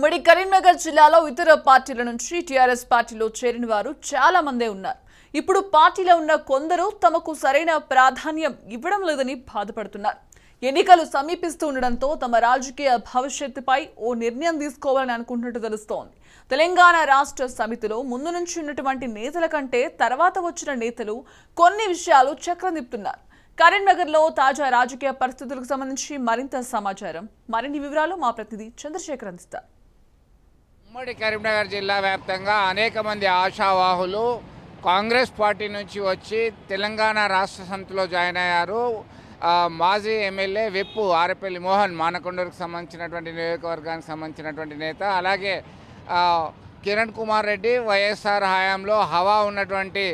మరి కరీంనగర్ జిల్లాలో ఇతర పార్టీల నుంచి టీఆర్ఎస్ పార్టీలో చేరిన వారు చాలా మందే ఉన్నారు ఇప్పుడు పార్టీలో ఉన్న కొందరు తమకు సరైన ప్రాధాన్యం ఇవ్వడం లేదని బాధపడుతున్నారు ఎన్నికలు సమీపిస్తూ ఉండడంతో తమ రాజకీయ భవిష్యత్తుపై ఓ నిర్ణయం తీసుకోవాలని అనుకుంటున్నట్టు తెలుస్తోంది తెలంగాణ రాష్ట్ర సమితిలో ముందు నుంచి ఉన్నటువంటి నేతల కంటే తర్వాత వచ్చిన నేతలు కొన్ని విషయాలు చక్రం తిప్పుతున్నారు కరీంనగర్లో తాజా రాజకీయ పరిస్థితులకు సంబంధించి మరింత సమాచారం మరిన్ని వివరాలు మా ప్రతినిధి చంద్రశేఖర్ అందిస్తారు ఉమ్మడి కరీంనగర్ జిల్లా వ్యాప్తంగా అనేక మంది ఆశావాహులు కాంగ్రెస్ పార్టీ నుంచి వచ్చి తెలంగాణ రాష్ట్ర సమితిలో జాయిన్ అయ్యారు మాజీ ఎమ్మెల్యే విప్పు ఆరపల్లి మోహన్ మానకొండూరుకు సంబంధించినటువంటి నియోజకవర్గానికి సంబంధించినటువంటి నేత అలాగే కిరణ్ కుమార్ రెడ్డి వైఎస్ఆర్ హయాంలో హవా ఉన్నటువంటి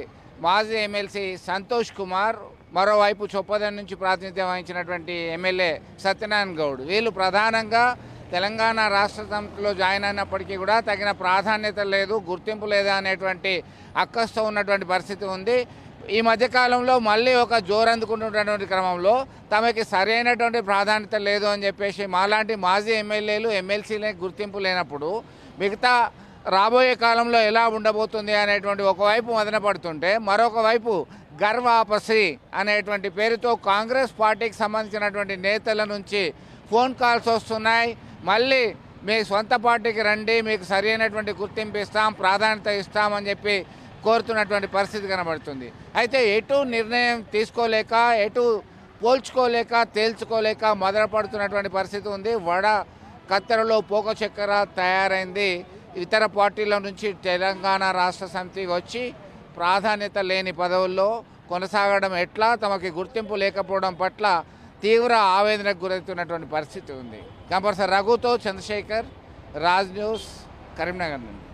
మాజీ ఎమ్మెల్సీ సంతోష్ కుమార్ మరోవైపు చొప్పదం నుంచి ప్రాతినిధ్యం వహించినటువంటి ఎమ్మెల్యే సత్యనారాయణ గౌడ్ వీళ్ళు ప్రధానంగా తెలంగాణ రాష్ట్ర సమితిలో జాయిన్ అయినప్పటికీ కూడా తగిన ప్రాధాన్యత లేదు గుర్తింపు లేదా అనేటువంటి అక్కస్తో ఉన్నటువంటి పరిస్థితి ఉంది ఈ మధ్యకాలంలో మళ్ళీ ఒక జోరందుకుంటున్నటువంటి అందుకుంటున్నటువంటి క్రమంలో తమకి సరైనటువంటి ప్రాధాన్యత లేదు అని చెప్పేసి మాలాంటి మాజీ ఎమ్మెల్యేలు ఎమ్మెల్సీలకు గుర్తింపు లేనప్పుడు మిగతా రాబోయే కాలంలో ఎలా ఉండబోతుంది అనేటువంటి ఒకవైపు మదన పడుతుంటే మరొక వైపు గర్వాపసి అనేటువంటి పేరుతో కాంగ్రెస్ పార్టీకి సంబంధించినటువంటి నేతల నుంచి ఫోన్ కాల్స్ వస్తున్నాయి మళ్ళీ మీ సొంత పార్టీకి రండి మీకు సరి అయినటువంటి గుర్తింపు ఇస్తాం ప్రాధాన్యత ఇస్తామని చెప్పి కోరుతున్నటువంటి పరిస్థితి కనబడుతుంది అయితే ఎటు నిర్ణయం తీసుకోలేక ఎటు పోల్చుకోలేక తేల్చుకోలేక మొదలపడుతున్నటువంటి పరిస్థితి ఉంది వడ కత్తెరలో పోక చక్కెర తయారైంది ఇతర పార్టీల నుంచి తెలంగాణ రాష్ట్ర సమితి వచ్చి ప్రాధాన్యత లేని పదవుల్లో కొనసాగడం ఎట్లా తమకి గుర్తింపు లేకపోవడం పట్ల తీవ్ర ఆవేదనకు గురవుతున్నటువంటి పరిస్థితి ఉంది కంపల్సరీ రఘుతో చంద్రశేఖర్ రాజ్ న్యూస్ కరీంనగర్ నుండి